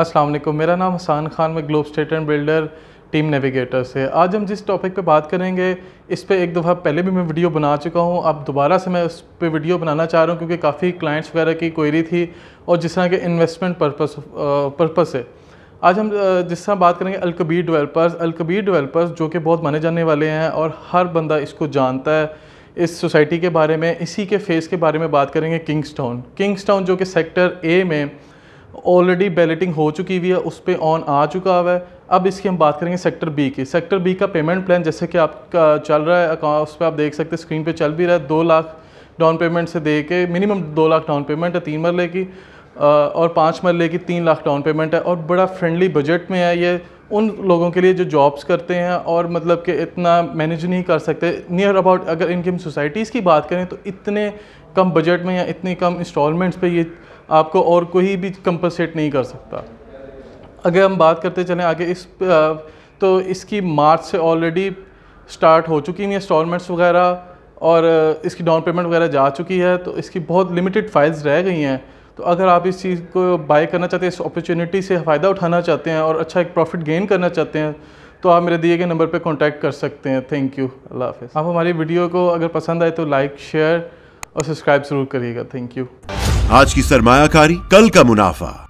अस्सलाम वालेकुम मेरा नाम हसान खान मैं globe state and builder team navigator से आज हम जिस टॉपिक पे बात करेंगे इस पर एक दफ़ा पहले भी मैं वीडियो बना चुका हूँ अब दोबारा से मैं उस पर वीडियो बनाना चाह रहा हूँ क्योंकि काफ़ी क्लाइंट्स वगैरह की क्वेरी थी और जिस तरह के इन्वेस्टमेंट पर्पस पर्पस है आज हम जिस तरह बात करेंगे अलकबीर डिवेलपर्स अलकबीर डिवेलपर्स जो कि बहुत माने जाने वाले हैं और हर बंदा इसको जानता है इस सोसाइटी के बारे में इसी के फेस के बारे में बात करेंगे किंग्स टाउन किंग्स टाउन जो कि सेक्टर ए में ऑलरेडी बैलेटिंग हो चुकी हुई है उस पर ऑन आ चुका हुआ है अब इसकी हम बात करेंगे सेक्टर बी की सेक्टर बी का पेमेंट प्लान जैसे कि आपका चल रहा है उस पर आप देख सकते हैं स्क्रीन पे चल भी रहा है दो लाख डाउन पेमेंट से दे के मिनिमम दो लाख डाउन पेमेंट है तीन मरले की और पाँच मरले की तीन लाख डाउन पेमेंट है और बड़ा फ्रेंडली बजट में है ये उन लोगों के लिए जो जॉब्स करते हैं और मतलब कि इतना मैनेज नहीं कर सकते नियर अबाउट अगर इनकी हम सोसाइटीज़ की बात करें तो इतने कम बजट में या इतनी कम इंस्टॉलमेंट्स पर ये आपको और कोई भी कंपनसेट नहीं कर सकता अगर हम बात करते चलें आगे इस तो इसकी मार्च से ऑलरेडी स्टार्ट हो चुकी हैं इंस्टॉलमेंट्स वगैरह और इसकी डाउन पेमेंट वगैरह जा चुकी है तो इसकी बहुत लिमिटेड फाइल्स रह गई हैं तो अगर आप इस चीज़ को बाय करना चाहते हैं इस अपॉर्चुनिटी से फ़ायदा उठाना चाहते हैं और अच्छा एक प्रॉफिट गेन करना चाहते हैं तो आप मेरे दिए गए नंबर पर कॉन्टैक्ट कर सकते हैं थैंक यू अल्लाह हाफ़ आप हमारी वीडियो को अगर पसंद आए तो लाइक शेयर और सब्सक्राइब ज़रूर करिएगा थैंक यू आज की सरमाकारी कल का मुनाफा